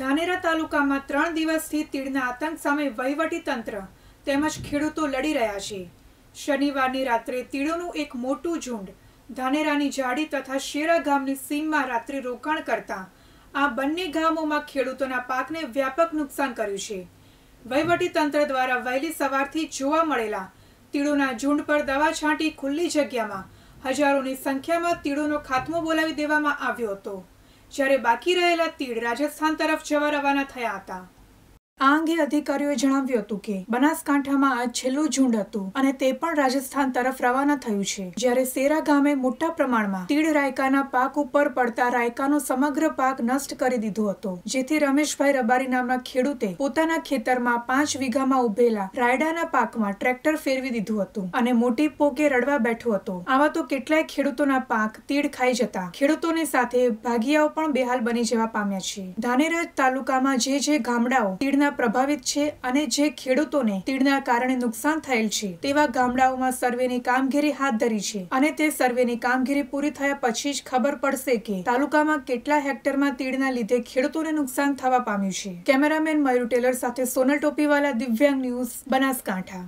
ધાનેરા તાલુકામાં ત્રણ દિવસથી તીડના આતંક સામે વહીવટી તંત્ર તેમજ ખેડૂતો લડી રહ્યા છે શનિવારની રાત્રે તીડોનું એક મોટું ઝુંડ ધાનેરાની જાડી તથા શેરા ગામની સીમમાં રાત્રે રોકાણ કરતા આ બંને ગામોમાં ખેડૂતોના પાકને વ્યાપક નુકસાન કર્યું છે વહીવટી તંત્ર દ્વારા વહેલી સવારથી જોવા મળેલા તીડોના ઝુંડ પર દવા છાંટી ખુલ્લી જગ્યામાં હજારોની સંખ્યામાં તીડોનો ખાતમો બોલાવી દેવામાં આવ્યો હતો જ્યારે બાકી રહેલા તીડ રાજસ્થાન તરફ જવા રવાના થયા હતા આ અંગે અધિકારીઓએ જણાવ્યું હતું કે બનાસકાંઠામાં આ છેલ્લું ઝુંડ હતું અને તે પણ રાજસ્થાન તરફ રવાના થયું છે જ્યારે સેરા ગામે મોટા પ્રમાણમાં તીડ રાયકાના પાક ઉપર પડતા રાયકાનો સમગ્ર પાક નષ્ટ કરી દીધો હતો જેથી રમેશભાઈ રબારી નામના ખેડૂતે પોતાના ખેતરમાં પાંચ વીઘામાં ઉભેલા રાયડાના પાકમાં ટ્રેક્ટર ફેરવી દીધું હતું અને મોટી પોકે રડવા બેઠો હતો આવા તો કેટલાય ખેડૂતોના પાક તીડ ખાઈ જતા ખેડૂતોની સાથે ભાગીયાઓ પણ બેહાલ બની જવા પામ્યા છે ધાનેરા તાલુકામાં જે જે ગામડાઓ તીડ તીડના પ્રભાવિત છે અને જે ખેડૂતોને તીડના કારણે નુકસાન થયેલ છે તેવા ગામડાઓમાં સર્વેની કામગીરી હાથ ધરી છે અને તે સર્વેની કામગીરી પૂરી થયા પછી જ ખબર પડશે કે તાલુકામાં કેટલા હેક્ટરમાં તીડના લીધે ખેડૂતોને નુકસાન થવા પામ્યું છે કેમેરામેન મયુર ટેલર સાથે સોનલ ટોપીવાલા દિવ્યાંગ ન્યૂઝ બનાસકાંઠા